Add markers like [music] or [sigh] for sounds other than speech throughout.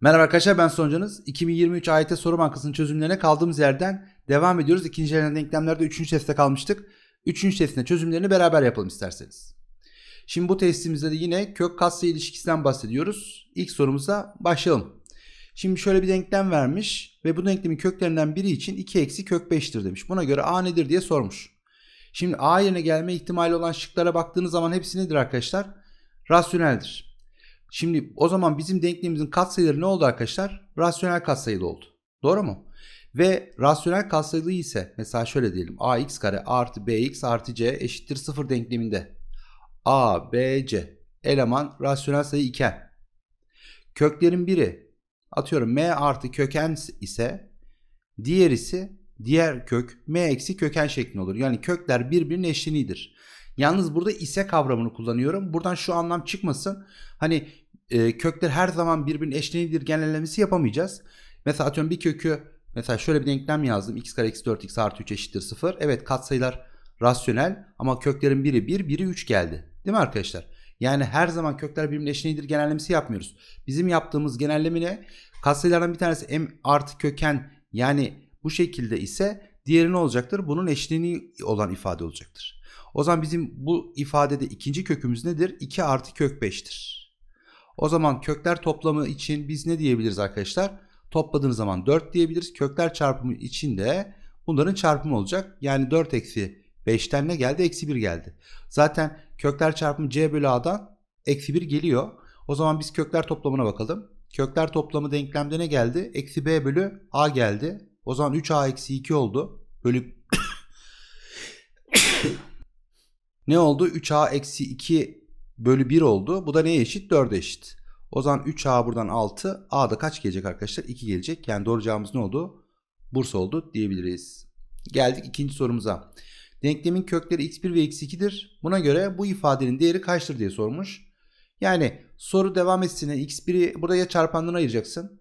Merhaba arkadaşlar ben Soncanız. 2023 AYT Soru Bankası'nın çözümlerine kaldığımız yerden devam ediyoruz. İkinci elenen denklemlerde üçüncü teste kalmıştık. Üçüncü testine çözümlerini beraber yapalım isterseniz. Şimdi bu testimizde de yine kök katsayı ilişkisinden bahsediyoruz. İlk sorumuza başlayalım. Şimdi şöyle bir denklem vermiş ve bu denklemin köklerinden biri için 2 eksi kök 5'tir demiş. Buna göre a nedir diye sormuş. Şimdi a yerine gelme ihtimali olan şıklara baktığınız zaman hepsi nedir arkadaşlar? Rasyoneldir. Şimdi o zaman bizim denklemimizin katsayıları ne oldu arkadaşlar? Rasyonel katsayılı oldu. Doğru mu? Ve rasyonel katsayılı ise mesela şöyle diyelim. ax kare artı bx artı c eşittir 0 denkleminde. a, b, c eleman rasyonel sayı iken köklerin biri atıyorum m artı köken ise diğerisi diğer kök m eksi köken şeklinde olur. Yani kökler birbirinin eşleniğidir. Yalnız burada ise kavramını kullanıyorum. Buradan şu anlam çıkmasın. Hani e, kökler her zaman birbirinin eşlenidir genellemesi yapamayacağız. Mesela atıyorum bir kökü mesela şöyle bir denklem yazdım. x kare x 4 x artı 3 eşittir 0. Evet katsayılar rasyonel ama köklerin biri 1 biri 3 geldi. Değil mi arkadaşlar? Yani her zaman kökler birbirinin eşlenidir genellemesi yapmıyoruz. Bizim yaptığımız genelleme ne? Katsayılardan bir tanesi m artı köken yani bu şekilde ise diğeri ne olacaktır? Bunun eşleniği olan ifade olacaktır. O zaman bizim bu ifadede ikinci kökümüz nedir? 2 artı kök 5'tir. O zaman kökler toplamı için biz ne diyebiliriz arkadaşlar? Topladığımız zaman 4 diyebiliriz. Kökler çarpımı için de bunların çarpımı olacak. Yani 4 eksi 5'ten ne geldi? Eksi 1 geldi. Zaten kökler çarpımı c bölü a'dan eksi 1 geliyor. O zaman biz kökler toplamına bakalım. Kökler toplamı denklemde ne geldi? Eksi b bölü a geldi. O zaman 3a eksi 2 oldu. Bölü [coughs] [coughs] Ne oldu? 3a eksi 2 bölü 1 oldu. Bu da neye eşit? 4'e eşit. O zaman 3a buradan 6. a da kaç gelecek arkadaşlar? 2 gelecek. Yani doğru cevabımız ne oldu? Bursa oldu diyebiliriz. Geldik ikinci sorumuza. Denklemin kökleri x1 ve x2'dir. Buna göre bu ifadenin değeri kaçtır diye sormuş. Yani soru devam etsin. x1'i burada ya çarpandan ayıracaksın.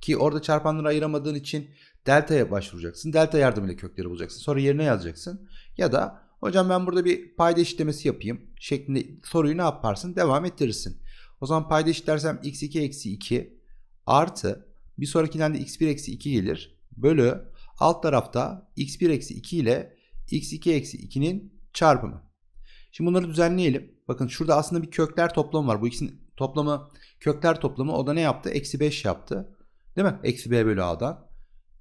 Ki orada çarpandan ayıramadığın için delta'ya başvuracaksın. Delta yardımıyla kökleri bulacaksın. Sonra yerine yazacaksın. Ya da Hocam ben burada bir payda işlemesi yapayım şeklinde soruyu ne yaparsın? Devam ettirirsin. O zaman payda işlersem x2 eksi 2 artı bir sonrakinden de x1 eksi 2 gelir. Bölü alt tarafta x1 eksi 2 ile x2 eksi 2'nin çarpımı. Şimdi bunları düzenleyelim. Bakın şurada aslında bir kökler toplamı var. Bu ikisinin toplamı kökler toplamı o da ne yaptı? Eksi 5 yaptı. Değil mi? Eksi b bölü a'dan.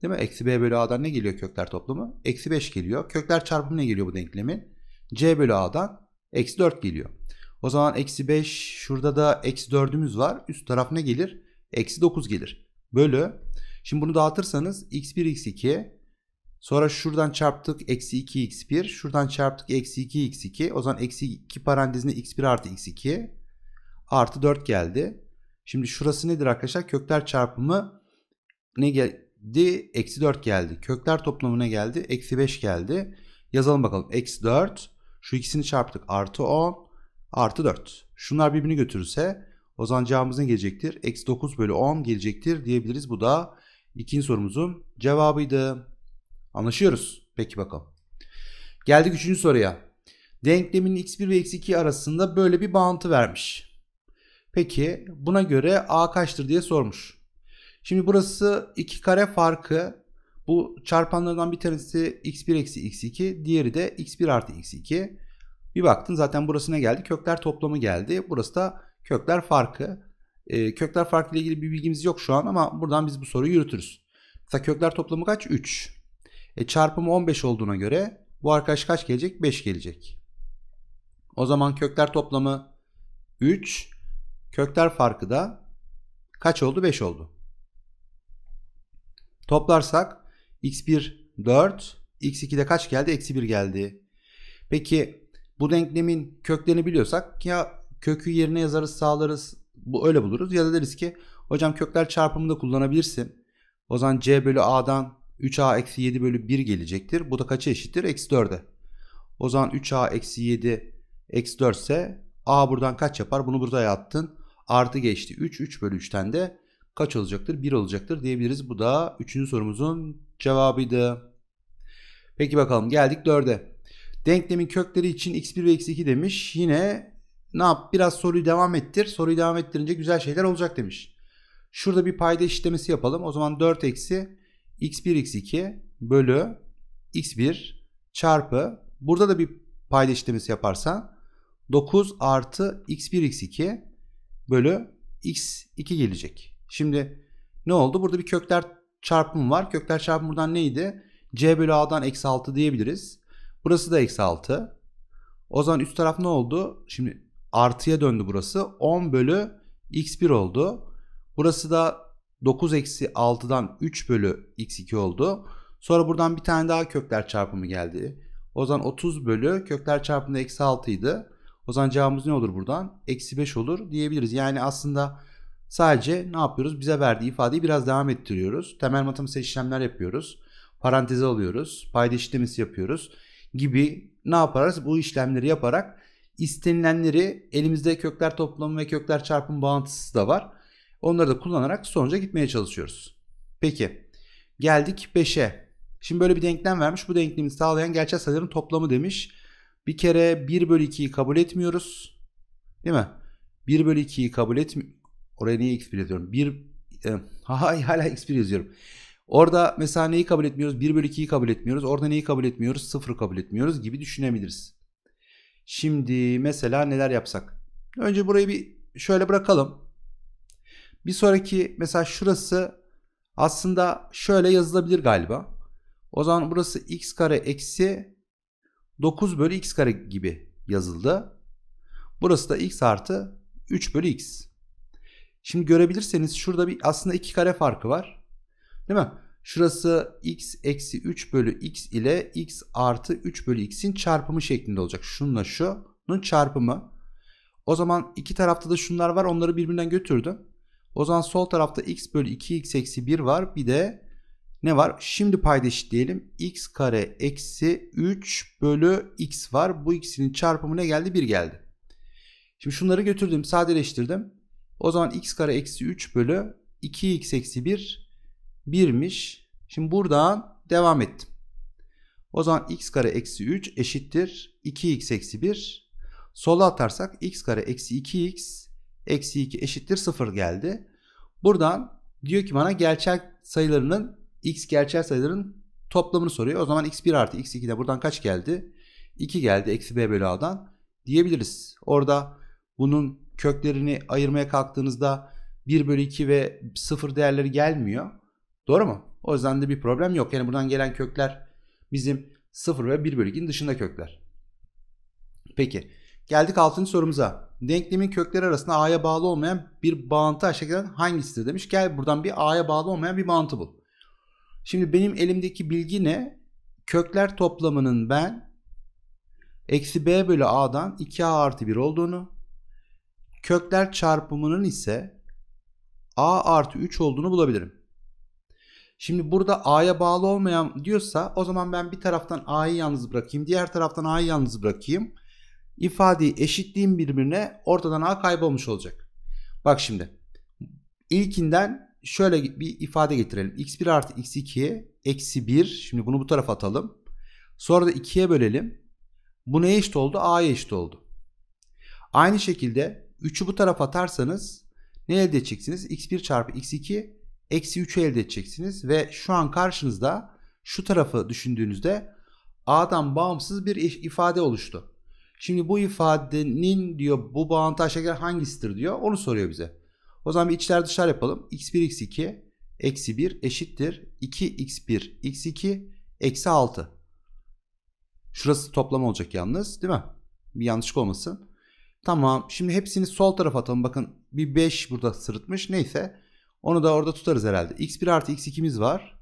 Değil mi? Eksi b bölü a'dan ne geliyor kökler toplamı? Eksi 5 geliyor. Kökler çarpımı ne geliyor bu denklemin? c bölü a'dan eksi 4 geliyor. O zaman eksi 5 şurada da eksi 4'ümüz var. Üst taraf ne gelir? Eksi 9 gelir. Bölü. Şimdi bunu dağıtırsanız x1 x2 sonra şuradan çarptık eksi 2 x1 şuradan çarptık eksi 2 x2 o zaman eksi 2 parantezine x1 artı x2 artı 4 geldi. Şimdi şurası nedir arkadaşlar? Kökler çarpımı ne gel di eksi 4 geldi. Kökler toplamına geldi. Eksi 5 geldi. Yazalım bakalım. Eksi 4. Şu ikisini çarptık. Artı 10. Artı 4. Şunlar birbirini götürürse o zaman cevabımız ne gelecektir? Eksi 9 bölü 10 gelecektir diyebiliriz. Bu da ikinci sorumuzun cevabıydı. Anlaşıyoruz. Peki bakalım. Geldik üçüncü soruya. Denklemin x1 ve x2 arasında böyle bir bağıntı vermiş. Peki buna göre a kaçtır diye sormuş. Şimdi burası iki kare farkı. Bu çarpanlardan bir tanesi x1 eksi x2. Diğeri de x1 artı x2. Bir baktın zaten burası ne geldi? Kökler toplamı geldi. Burası da kökler farkı. E, kökler farkı ile ilgili bir bilgimiz yok şu an ama buradan biz bu soruyu yürütürüz. Mesela kökler toplamı kaç? 3. E, çarpımı 15 olduğuna göre bu arkadaş kaç gelecek? 5 gelecek. O zaman kökler toplamı 3. Kökler farkı da kaç oldu? 5 oldu. Toplarsak x1 4, x 2 de kaç geldi? Eksi 1 geldi. Peki bu denklemin köklerini biliyorsak ya kökü yerine yazarız sağlarız bu öyle buluruz ya da deriz ki hocam kökler çarpımını da kullanabilirsin. O zaman c bölü a'dan 3a eksi 7 bölü 1 gelecektir. Bu da kaça eşittir? Eksi 4'e. O zaman 3a eksi 7 eksi 4 ise a buradan kaç yapar? Bunu burada yattın. Artı geçti. 3 3 bölü 3'ten de kaç olacaktır? 1 olacaktır diyebiliriz. Bu da 3. sorumuzun cevabıydı. Peki bakalım geldik 4'e. Denklemin kökleri için x1 ve x2 demiş. Yine ne yap? Biraz soruyu devam ettir. Soruyu devam ettirince güzel şeyler olacak demiş. Şurada bir payda eşitlemesi yapalım. O zaman 4 eksi x1 x2 bölü x1 çarpı burada da bir payda eşitlemesi yaparsa 9 artı x1 x2 bölü x2 gelecek. Şimdi ne oldu? Burada bir kökler çarpımı var. Kökler çarpımı buradan neydi? C bölü A'dan eksi 6 diyebiliriz. Burası da eksi 6. O zaman üst taraf ne oldu? Şimdi artıya döndü burası. 10 bölü x1 oldu. Burası da 9 eksi 6'dan 3 bölü x2 oldu. Sonra buradan bir tane daha kökler çarpımı geldi. O zaman 30 bölü kökler çarpımında eksi 6 idi. O zaman cevabımız ne olur buradan? Eksi 5 olur diyebiliriz. Yani aslında Sadece ne yapıyoruz? Bize verdiği ifadeyi biraz devam ettiriyoruz. Temel matematiksel işlemler yapıyoruz. Paranteze alıyoruz. Payda işlemesi yapıyoruz gibi ne yaparız? Bu işlemleri yaparak istenilenleri elimizde kökler toplamı ve kökler çarpım bağıntısı da var. Onları da kullanarak sonuca gitmeye çalışıyoruz. Peki geldik 5'e. Şimdi böyle bir denklem vermiş. Bu denklemi sağlayan gerçek sayıların toplamı demiş. Bir kere 1 bölü 2'yi kabul etmiyoruz. Değil mi? 1 bölü 2'yi kabul etmiyoruz. Oraya niye x1 yazıyorum? 1 e, [laughs] hay, hala x1 yazıyorum. Orada mesela neyi kabul etmiyoruz? 1 bölü 2'yi kabul etmiyoruz. Orada neyi kabul etmiyoruz? 0 kabul etmiyoruz gibi düşünebiliriz. Şimdi mesela neler yapsak? Önce burayı bir şöyle bırakalım. Bir sonraki mesela şurası aslında şöyle yazılabilir galiba. O zaman burası x kare eksi 9 bölü x kare gibi yazıldı. Burası da x artı 3 bölü x. Şimdi görebilirseniz şurada bir aslında iki kare farkı var. Değil mi? Şurası x eksi 3 bölü x ile x artı 3 bölü x'in çarpımı şeklinde olacak. Şununla şunun çarpımı. O zaman iki tarafta da şunlar var onları birbirinden götürdüm. O zaman sol tarafta x bölü 2x eksi 1 var. Bir de ne var? Şimdi payda eşitleyelim. x kare eksi 3 bölü x var. Bu ikisinin çarpımı ne geldi? 1 geldi. Şimdi şunları götürdüm sadeleştirdim. O zaman x kare eksi 3 bölü 2x eksi 1 1'miş. Şimdi buradan devam ettim. O zaman x kare eksi 3 eşittir 2x eksi 1. Sola atarsak x kare eksi 2x eksi 2 eşittir 0 geldi. Buradan diyor ki bana gerçek sayılarının x gerçek sayıların toplamını soruyor. O zaman x1 artı x2 de buradan kaç geldi? 2 geldi eksi b bölü a'dan diyebiliriz. Orada bunun köklerini ayırmaya kalktığınızda 1 bölü 2 ve 0 değerleri gelmiyor. Doğru mu? O yüzden de bir problem yok. Yani buradan gelen kökler bizim 0 ve 1 bölü 2'nin dışında kökler. Peki geldik 6. sorumuza. Denklemin kökleri arasında a'ya bağlı olmayan bir bağıntı aşağıdan hangisidir demiş. Gel buradan bir a'ya bağlı olmayan bir bağıntı bul. Şimdi benim elimdeki bilgi ne? Kökler toplamının ben eksi b bölü a'dan 2a artı 1 olduğunu kökler çarpımının ise a artı 3 olduğunu bulabilirim. Şimdi burada a'ya bağlı olmayan diyorsa o zaman ben bir taraftan a'yı yalnız bırakayım. Diğer taraftan a'yı yalnız bırakayım. İfadeyi eşitleyeyim birbirine ortadan a kaybolmuş olacak. Bak şimdi ilkinden şöyle bir ifade getirelim. x1 artı x2 eksi 1 şimdi bunu bu tarafa atalım. Sonra da 2'ye bölelim. Bu neye eşit oldu? a'ya eşit oldu. Aynı şekilde 3'ü bu tarafa atarsanız ne elde edeceksiniz? x1 çarpı x2 eksi 3'ü elde edeceksiniz. Ve şu an karşınızda şu tarafı düşündüğünüzde a'dan bağımsız bir ifade oluştu. Şimdi bu ifadenin diyor bu bağıntı aşağıya hangisidir diyor. Onu soruyor bize. O zaman bir içler dışlar yapalım. x1 x2 eksi 1 eşittir 2x1 x2 eksi 6. Şurası toplam olacak yalnız değil mi? Bir yanlışlık olmasın. Tamam. Şimdi hepsini sol tarafa atalım. Bakın bir 5 burada sırıtmış. Neyse. Onu da orada tutarız herhalde. X1 artı X2'miz var.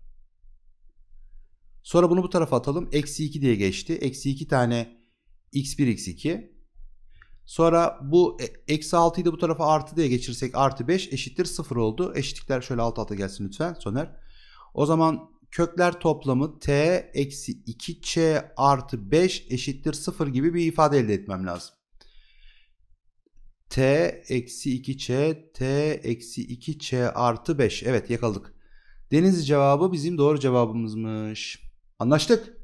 Sonra bunu bu tarafa atalım. Eksi 2 diye geçti. Eksi 2 tane X1 X2. Sonra bu e, eksi 6'yı da bu tarafa artı diye geçirsek artı 5 eşittir 0 oldu. Eşitlikler şöyle alt alta gelsin lütfen Soner. O zaman kökler toplamı t eksi 2ç artı 5 eşittir 0 gibi bir ifade elde etmem lazım t eksi 2ç t eksi 2ç artı 5. Evet yakaladık. Deniz cevabı bizim doğru cevabımızmış. Anlaştık.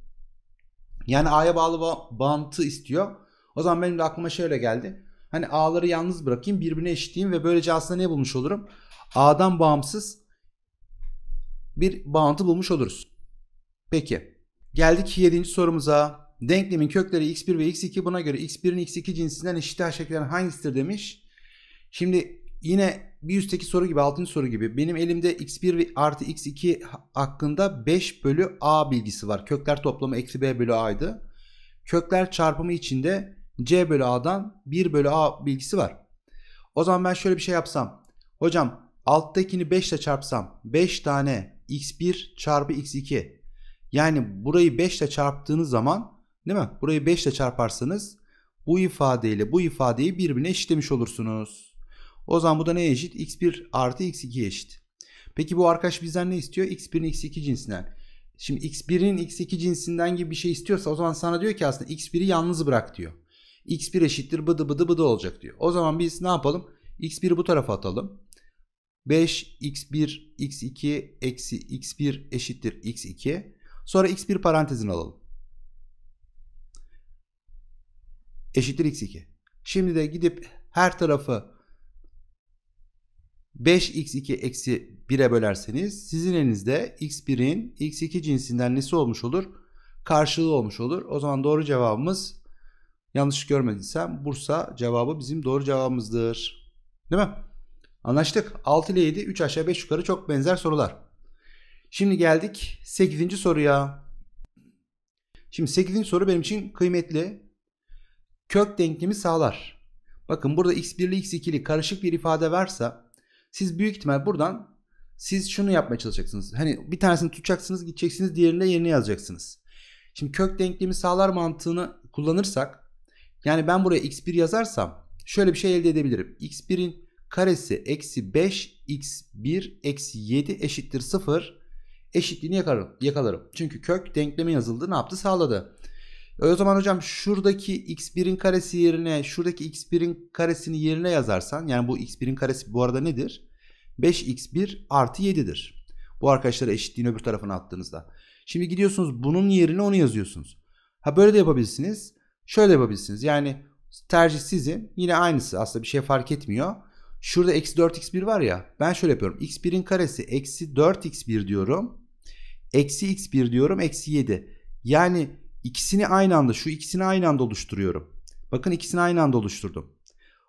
Yani a'ya bağlı ba bağıntı istiyor. O zaman benim de aklıma şöyle geldi. Hani a'ları yalnız bırakayım birbirine eşitleyeyim ve böylece aslında ne bulmuş olurum? a'dan bağımsız bir bağıntı bulmuş oluruz. Peki. Geldik 7. sorumuza. Denklemin kökleri x1 ve x2 buna göre x1'in x2 cinsinden eşitler şekillerin hangisidir demiş. Şimdi yine bir üstteki soru gibi 6. soru gibi benim elimde x1 artı x2 hakkında 5 bölü a bilgisi var. Kökler toplamı eksi b bölü a'ydı. Kökler çarpımı içinde c bölü a'dan 1 bölü a bilgisi var. O zaman ben şöyle bir şey yapsam. Hocam alttakini 5 ile çarpsam 5 tane x1 çarpı x2 yani burayı 5 ile çarptığınız zaman Değil mi? Burayı 5 ile çarparsanız bu ifadeyle bu ifadeyi birbirine eşitlemiş olursunuz. O zaman bu da neye eşit? x1 artı x2 eşit. Peki bu arkadaş bizden ne istiyor? x1'in x2 cinsinden. Şimdi x1'in x2 cinsinden gibi bir şey istiyorsa o zaman sana diyor ki aslında x1'i yalnız bırak diyor. x1 eşittir bıdı bıdı bıdı olacak diyor. O zaman biz ne yapalım? x1'i bu tarafa atalım. 5 x1 x2 eksi x1 eşittir x2. Sonra x1 parantezini alalım. eşittir x2. Şimdi de gidip her tarafı 5x2 eksi 1'e bölerseniz sizin elinizde x1'in x2 cinsinden nesi olmuş olur? Karşılığı olmuş olur. O zaman doğru cevabımız yanlış görmediysem Bursa cevabı bizim doğru cevabımızdır. Değil mi? Anlaştık. 6 ile 7 3 aşağı 5 yukarı çok benzer sorular. Şimdi geldik 8. soruya. Şimdi 8. soru benim için kıymetli kök denklemi sağlar. Bakın burada x1'li 1 x2'li karışık bir ifade varsa siz büyük ihtimal buradan siz şunu yapmaya çalışacaksınız. Hani bir tanesini tutacaksınız gideceksiniz diğerine yerine yazacaksınız. Şimdi kök denklemi sağlar mantığını kullanırsak yani ben buraya x1 yazarsam şöyle bir şey elde edebilirim. x1'in karesi eksi 5 x1 eksi 7 eşittir 0 eşitliğini yakalarım. yakalarım. Çünkü kök denkleme yazıldı ne yaptı sağladı. E, o zaman hocam şuradaki x1'in karesi yerine şuradaki x1'in karesini yerine yazarsan yani bu x1'in karesi bu arada nedir? 5x1 artı 7'dir. Bu arkadaşlara eşitliğin öbür tarafına attığınızda. Şimdi gidiyorsunuz bunun yerine onu yazıyorsunuz. Ha böyle de yapabilirsiniz. Şöyle de yapabilirsiniz. Yani tercih sizin. Yine aynısı aslında bir şey fark etmiyor. Şurada eksi 4x1 var ya. Ben şöyle yapıyorum. x1'in karesi eksi 4x1 diyorum. Eksi x1 diyorum. Eksi 7. Yani İkisini aynı anda şu ikisini aynı anda oluşturuyorum. Bakın ikisini aynı anda oluşturdum.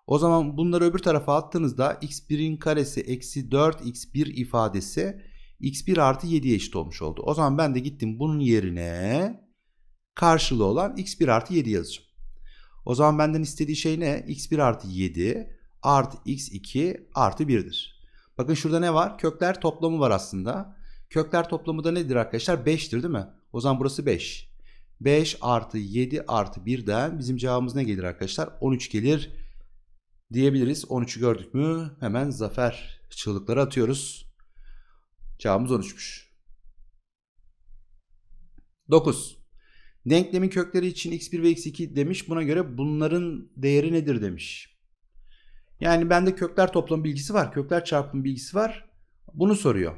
O zaman bunları öbür tarafa attığınızda x1'in karesi eksi 4x1 ifadesi x1 artı 7'ye eşit olmuş oldu. O zaman ben de gittim bunun yerine karşılığı olan x1 artı 7 yazacağım. O zaman benden istediği şey ne? x1 artı 7 artı x2 artı 1'dir. Bakın şurada ne var? Kökler toplamı var aslında. Kökler toplamı da nedir arkadaşlar? 5'tir değil mi? O zaman burası 5. 5 artı 7 artı 1'den bizim cevabımız ne gelir arkadaşlar? 13 gelir diyebiliriz. 13'ü gördük mü hemen zafer çığlıkları atıyoruz. Cevabımız 13'müş. 9. Denklemin kökleri için x1 ve x2 demiş. Buna göre bunların değeri nedir demiş. Yani bende kökler toplam bilgisi var. Kökler çarpım bilgisi var. Bunu soruyor.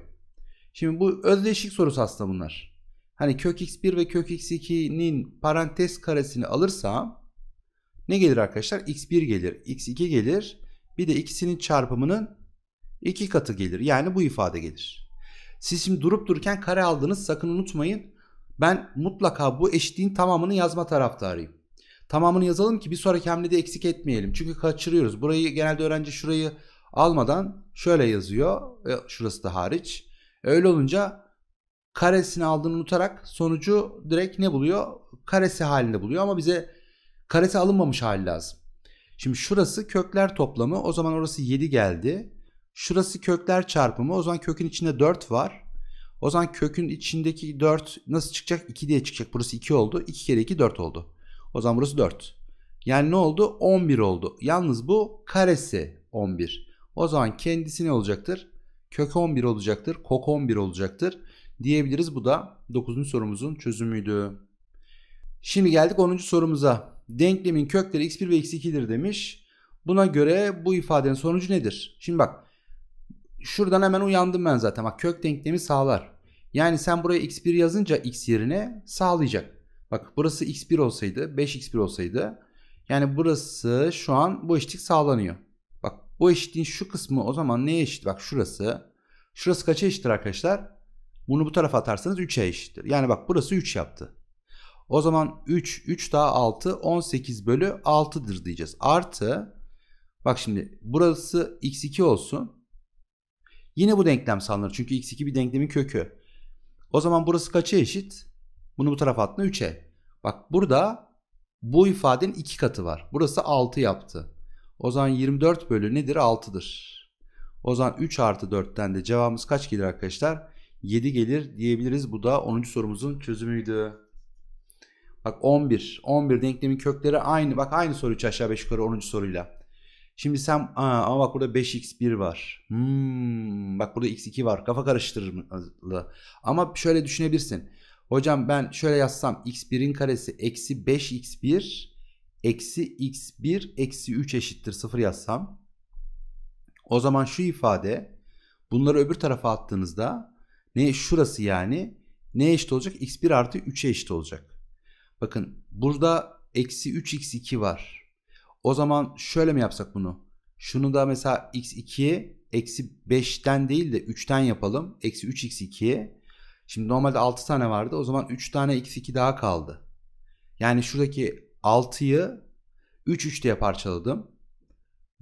Şimdi bu özdeşlik sorusu aslında bunlar hani kök x1 ve kök x2'nin parantez karesini alırsam ne gelir arkadaşlar? x1 gelir, x2 gelir. Bir de ikisinin çarpımının iki katı gelir. Yani bu ifade gelir. Siz şimdi durup dururken kare aldınız sakın unutmayın. Ben mutlaka bu eşitliğin tamamını yazma taraftarıyım. Tamamını yazalım ki bir sonraki hamlede eksik etmeyelim. Çünkü kaçırıyoruz. Burayı genelde öğrenci şurayı almadan şöyle yazıyor. E, şurası da hariç. Öyle olunca karesini aldığını unutarak sonucu direkt ne buluyor? Karesi halinde buluyor ama bize karesi alınmamış hal lazım. Şimdi şurası kökler toplamı o zaman orası 7 geldi. Şurası kökler çarpımı o zaman kökün içinde 4 var. O zaman kökün içindeki 4 nasıl çıkacak? 2 diye çıkacak. Burası 2 oldu. 2 kere 2 4 oldu. O zaman burası 4. Yani ne oldu? 11 oldu. Yalnız bu karesi 11. O zaman kendisi ne olacaktır? Kök 11 olacaktır. Kok 11 olacaktır diyebiliriz. Bu da 9. sorumuzun çözümüydü. Şimdi geldik 10. sorumuza. Denklemin kökleri x1 ve x2'dir demiş. Buna göre bu ifadenin sonucu nedir? Şimdi bak şuradan hemen uyandım ben zaten. Bak kök denklemi sağlar. Yani sen buraya x1 yazınca x yerine sağlayacak. Bak burası x1 olsaydı 5x1 olsaydı yani burası şu an bu eşitlik sağlanıyor. Bak bu eşitliğin şu kısmı o zaman neye eşit? Bak şurası. Şurası kaça eşittir arkadaşlar? Bunu bu tarafa atarsanız 3'e eşittir. Yani bak burası 3 yaptı. O zaman 3, 3 daha 6, 18 bölü 6'dır diyeceğiz. Artı, bak şimdi burası x2 olsun. Yine bu denklem sanılır. Çünkü x2 bir denklemin kökü. O zaman burası kaça eşit? Bunu bu tarafa attığında 3'e. Bak burada bu ifadenin 2 katı var. Burası 6 yaptı. O zaman 24 bölü nedir? 6'dır. O zaman 3 artı 4'ten de cevabımız kaç gelir arkadaşlar? 7 gelir diyebiliriz. Bu da 10. sorumuzun çözümüydü. Bak 11. 11 denklemin kökleri aynı. Bak aynı soru 3 aşağı 5 yukarı 10. soruyla. Şimdi sen aa, ama bak burada 5x1 var. Hmm, bak burada x2 var. Kafa karıştırmalı. Ama şöyle düşünebilirsin. Hocam ben şöyle yazsam x1'in karesi eksi 5x1 eksi x1 eksi 3 eşittir 0 yazsam. O zaman şu ifade bunları öbür tarafa attığınızda ne şurası yani ne eşit olacak? X1 artı 3'e eşit olacak. Bakın burada eksi 3x2 var. O zaman şöyle mi yapsak bunu? Şunu da mesela x2'ye eksi 5'ten değil de 3'ten yapalım. Eksi 3x2'ye. Şimdi normalde 6 tane vardı. O zaman 3 tane x2 daha kaldı. Yani şuradaki 6'yı 3 3 diye parçaladım.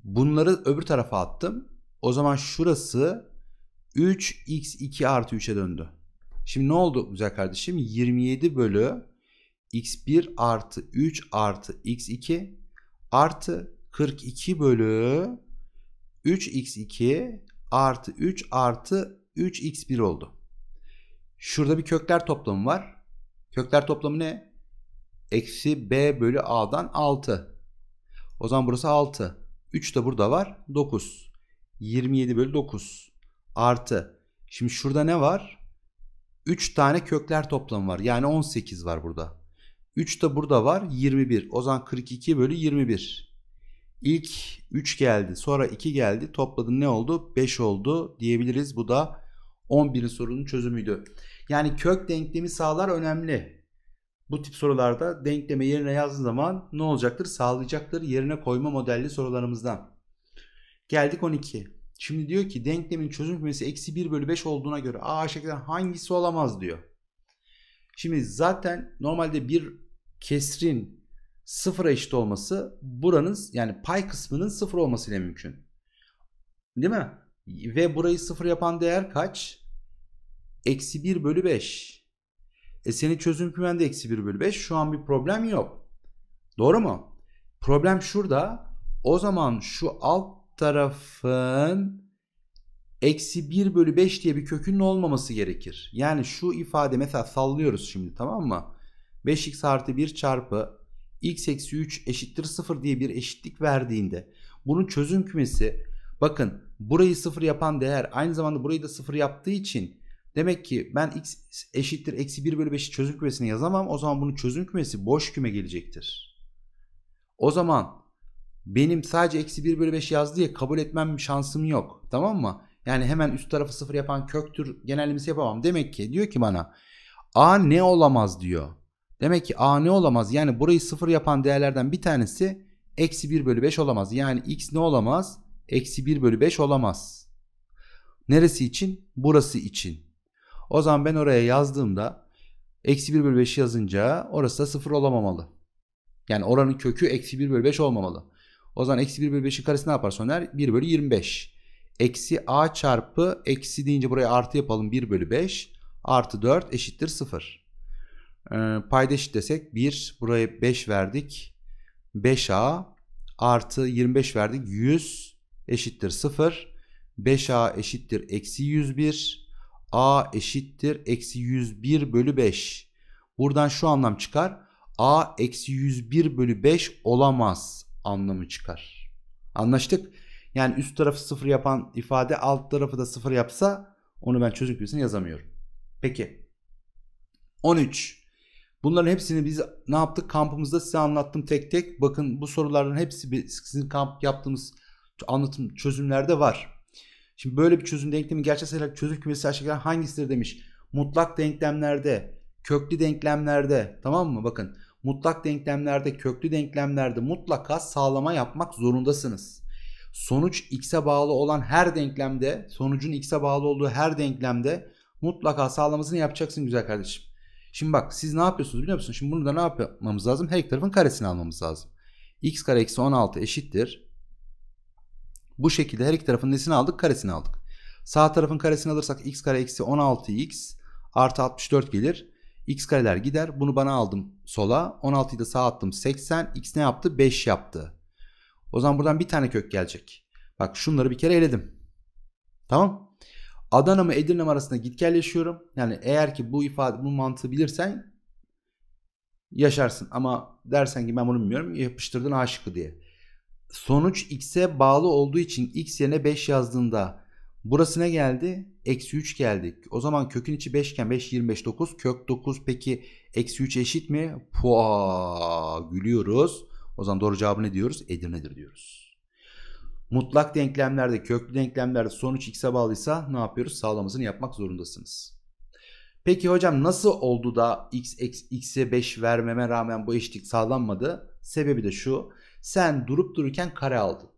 Bunları öbür tarafa attım. O zaman şurası 3 x 2 artı 3'e döndü. Şimdi ne oldu güzel kardeşim? 27 bölü x1 artı 3 artı x2 artı 42 bölü 3x2 artı 3 artı 3x1 oldu. Şurada bir kökler toplamı var. Kökler toplamı ne? Eksi b bölü a'dan 6. O zaman burası 6. 3 de burada var. 9. 27 bölü 9 artı. Şimdi şurada ne var? 3 tane kökler toplamı var. Yani 18 var burada. 3 de burada var. 21. O zaman 42 bölü 21. İlk 3 geldi. Sonra 2 geldi. Topladın ne oldu? 5 oldu diyebiliriz. Bu da 11. sorunun çözümüydü. Yani kök denklemi sağlar önemli. Bu tip sorularda denkleme yerine yazdığın zaman ne olacaktır? Sağlayacaktır yerine koyma modelli sorularımızdan. Geldik 12. Şimdi diyor ki denklemin çözüm kümesi eksi 1 bölü 5 olduğuna göre A aşağıdakilerden hangisi olamaz diyor. Şimdi zaten normalde bir kesrin sıfıra eşit olması buranız yani pay kısmının sıfır olması ile mümkün. Değil mi? Ve burayı sıfır yapan değer kaç? Eksi 1 bölü 5. E senin çözüm kümen de eksi 1 bölü 5. Şu an bir problem yok. Doğru mu? Problem şurada. O zaman şu alt tarafın eksi 1 bölü 5 diye bir kökünün olmaması gerekir. Yani şu ifade mesela sallıyoruz şimdi tamam mı? 5x artı 1 çarpı x eksi 3 eşittir 0 diye bir eşitlik verdiğinde bunun çözüm kümesi bakın burayı 0 yapan değer aynı zamanda burayı da 0 yaptığı için demek ki ben x eşittir eksi 1 bölü 5'i çözüm kümesine yazamam. O zaman bunun çözüm kümesi boş küme gelecektir. O zaman benim sadece eksi 1 bölü 5 yaz diye kabul etmem şansım yok. Tamam mı? Yani hemen üst tarafı sıfır yapan köktür genellemesi yapamam. Demek ki diyor ki bana A ne olamaz diyor. Demek ki A ne olamaz? Yani burayı sıfır yapan değerlerden bir tanesi eksi 1 bölü 5 olamaz. Yani x ne olamaz? Eksi 1 bölü 5 olamaz. Neresi için? Burası için. O zaman ben oraya yazdığımda eksi 1 bölü 5 yazınca orası da sıfır olamamalı. Yani oranın kökü eksi 1 bölü 5 olmamalı. O zaman eksi 1 bölü 5'in karesi ne yapar Soner? 1 bölü 25. Eksi a çarpı eksi deyince buraya artı yapalım 1 bölü 5. Artı 4 eşittir 0. E, ee, payda eşit desek 1 buraya 5 verdik. 5a artı 25 verdik. 100 eşittir 0. 5a eşittir eksi 101. a eşittir eksi 101 bölü 5. Buradan şu anlam çıkar. a eksi 101 bölü 5 olamaz anlamı çıkar. Anlaştık. Yani üst tarafı sıfır yapan ifade alt tarafı da sıfır yapsa onu ben çözüm küvesine yazamıyorum. Peki. 13. Bunların hepsini biz ne yaptık? Kampımızda size anlattım tek tek. Bakın bu soruların hepsi sizin kamp yaptığımız anlatım çözümlerde var. Şimdi böyle bir çözüm denklemi gerçek sayılar çözüm kümesi aşağıya hangisidir demiş. Mutlak denklemlerde, köklü denklemlerde tamam mı? Bakın Mutlak denklemlerde, köklü denklemlerde mutlaka sağlama yapmak zorundasınız. Sonuç x'e bağlı olan her denklemde, sonucun x'e bağlı olduğu her denklemde mutlaka sağlamasını yapacaksın güzel kardeşim. Şimdi bak siz ne yapıyorsunuz biliyor musunuz? Şimdi bunu da ne yapmamız lazım? Her iki tarafın karesini almamız lazım. x kare eksi 16 eşittir. Bu şekilde her iki tarafın nesini aldık? Karesini aldık. Sağ tarafın karesini alırsak x kare eksi 16x artı 64 gelir. X kareler gider. Bunu bana aldım sola. 16'yı da sağa attım 80. X ne yaptı? 5 yaptı. O zaman buradan bir tane kök gelecek. Bak şunları bir kere eledim. Tamam. Adana mı Edirne mi arasında gitgelleşiyorum. Yani eğer ki bu ifade bu mantığı bilirsen yaşarsın. Ama dersen ki ben bunu bilmiyorum yapıştırdın A diye. Sonuç x'e bağlı olduğu için x yerine 5 yazdığında Burası ne geldi? Eksi 3 geldik. O zaman kökün içi 5 iken 5 25 9. Kök 9 peki eksi 3 eşit mi? Pua gülüyoruz. O zaman doğru cevabı ne diyoruz? Edirne'dir diyoruz. Mutlak denklemlerde, köklü denklemlerde sonuç x'e bağlıysa ne yapıyoruz? Sağlamasını yapmak zorundasınız. Peki hocam nasıl oldu da x, x x'e 5 vermeme rağmen bu eşitlik sağlanmadı? Sebebi de şu. Sen durup dururken kare aldın.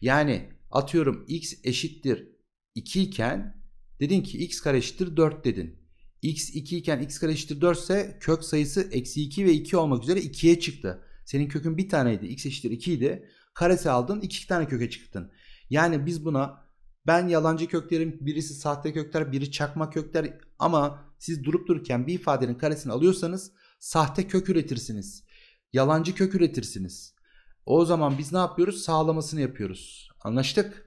Yani atıyorum x eşittir 2 iken dedin ki x kare eşittir 4 dedin. x 2 iken x kare eşittir 4 ise kök sayısı eksi 2 ve 2 olmak üzere 2'ye çıktı. Senin kökün bir taneydi. x eşittir 2 idi. Karesi aldın 2 tane köke çıktın. Yani biz buna ben yalancı köklerim birisi sahte kökler biri çakma kökler ama siz durup dururken bir ifadenin karesini alıyorsanız sahte kök üretirsiniz. Yalancı kök üretirsiniz. O zaman biz ne yapıyoruz? Sağlamasını yapıyoruz. Anlaştık.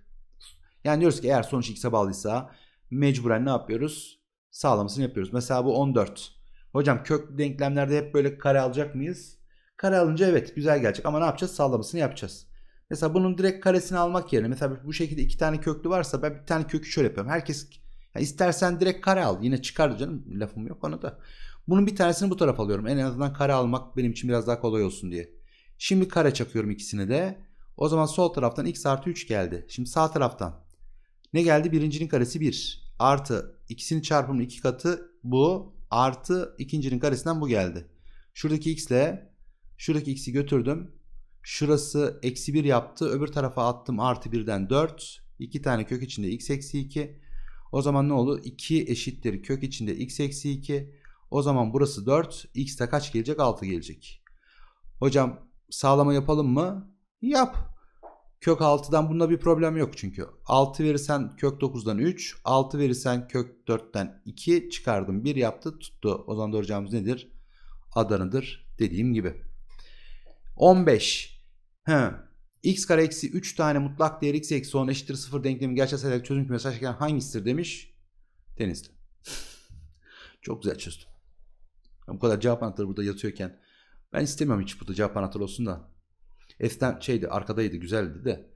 Yani diyoruz ki eğer sonuç x'e bağlıysa mecburen ne yapıyoruz? Sağlamasını yapıyoruz. Mesela bu 14. Hocam köklü denklemlerde hep böyle kare alacak mıyız? Kare alınca evet güzel gelecek ama ne yapacağız? Sağlamasını yapacağız. Mesela bunun direkt karesini almak yerine mesela bu şekilde iki tane köklü varsa ben bir tane kökü şöyle yapıyorum. Herkes yani istersen direkt kare al. Yine çıkar canım lafım yok ona da. Bunun bir tanesini bu taraf alıyorum. En azından kare almak benim için biraz daha kolay olsun diye. Şimdi kare çakıyorum ikisini de. O zaman sol taraftan x artı 3 geldi. Şimdi sağ taraftan ne geldi? Birincinin karesi 1. Artı ikisinin çarpımının iki katı bu. Artı ikincinin karesinden bu geldi. Şuradaki x ile şuradaki x'i götürdüm. Şurası eksi 1 yaptı. Öbür tarafa attım artı 1'den 4. 2 tane kök içinde x eksi 2. O zaman ne oldu? 2 eşittir kök içinde x eksi 2. O zaman burası 4. X'te kaç gelecek? 6 gelecek. Hocam sağlama yapalım mı? Yap. Kök 6'dan bunda bir problem yok çünkü. 6 verirsen kök 9'dan 3, 6 verirsen kök 4'ten 2 çıkardım. 1 yaptı tuttu. O zaman doğru cevabımız nedir? Adanıdır dediğim gibi. 15. He. x kare eksi 3 tane mutlak değer x eksi 10 eşittir 0 denklemi gerçek sayıdaki çözüm kümesi aşağıdaki hangisidir demiş. Denizli. [laughs] Çok güzel çözdüm. Bu kadar cevap anahtarı burada yatıyorken ben istemiyorum hiç burada cevap anahtarı olsun da Eskiden şeydi arkadaydı güzeldi de.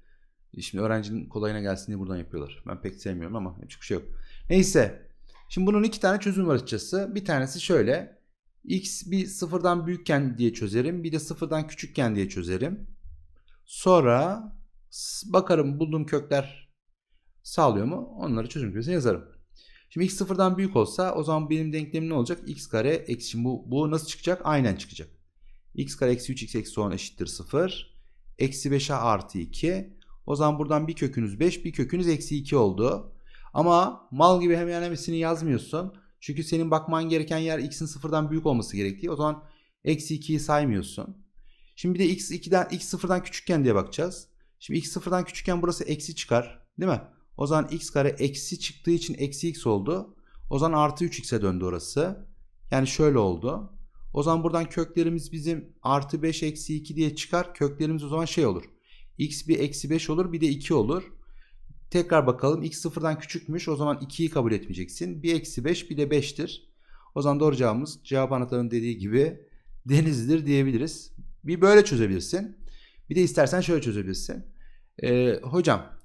Şimdi öğrencinin kolayına gelsin diye buradan yapıyorlar. Ben pek sevmiyorum ama hiçbir şey yok. Neyse. Şimdi bunun iki tane çözüm var açıkçası. Bir tanesi şöyle. X bir sıfırdan büyükken diye çözerim. Bir de sıfırdan küçükken diye çözerim. Sonra bakarım bulduğum kökler sağlıyor mu? Onları çözüm kümesine yazarım. Şimdi x sıfırdan büyük olsa o zaman benim denklemim ne olacak? x kare eksi bu, bu nasıl çıkacak? Aynen çıkacak. x kare eksi 3 x eksi 10 eşittir 0. Eksi 5'e artı 2. O zaman buradan bir kökünüz 5 bir kökünüz eksi 2 oldu. Ama mal gibi hemen hepsini yazmıyorsun. Çünkü senin bakman gereken yer x'in sıfırdan büyük olması gerektiği. O zaman eksi 2'yi saymıyorsun. Şimdi bir de x 2'den x sıfırdan küçükken diye bakacağız. Şimdi x sıfırdan küçükken burası eksi çıkar. Değil mi? O zaman x kare eksi çıktığı için eksi x oldu. O zaman artı 3x'e döndü orası. Yani şöyle oldu. O zaman buradan köklerimiz bizim artı 5 eksi 2 diye çıkar. Köklerimiz o zaman şey olur. X bir eksi 5 olur bir de 2 olur. Tekrar bakalım x sıfırdan küçükmüş o zaman 2'yi kabul etmeyeceksin. Bir eksi 5 bir de 5'tir. O zaman doğru cevabımız cevap anahtarının dediği gibi denizdir diyebiliriz. Bir böyle çözebilirsin. Bir de istersen şöyle çözebilirsin. Ee, hocam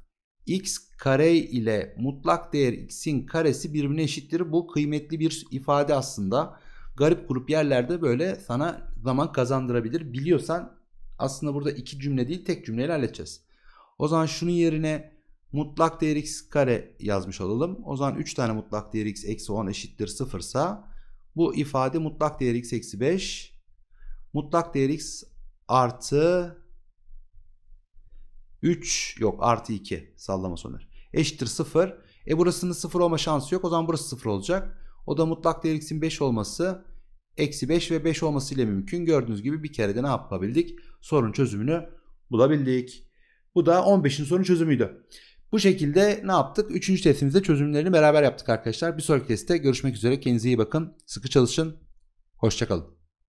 x kare ile mutlak değer x'in karesi birbirine eşittir. Bu kıymetli bir ifade aslında garip grup yerlerde böyle sana zaman kazandırabilir. Biliyorsan aslında burada iki cümle değil tek cümleyle halledeceğiz. O zaman şunun yerine mutlak değer x kare yazmış olalım. O zaman 3 tane mutlak değer x eksi 10 eşittir 0 sa bu ifade mutlak değer x eksi 5 mutlak değer x artı 3 yok artı 2 sallama soner eşittir 0. E burasının 0 olma şansı yok o zaman burası 0 olacak. O da mutlak değer x'in 5 olması eksi 5 ve 5 ile mümkün. Gördüğünüz gibi bir kere de ne yapabildik? Sorun çözümünü bulabildik. Bu da 15'in sorun çözümüydü. Bu şekilde ne yaptık? Üçüncü testimizde çözümlerini beraber yaptık arkadaşlar. Bir sonraki testte görüşmek üzere. Kendinize iyi bakın. Sıkı çalışın. Hoşçakalın.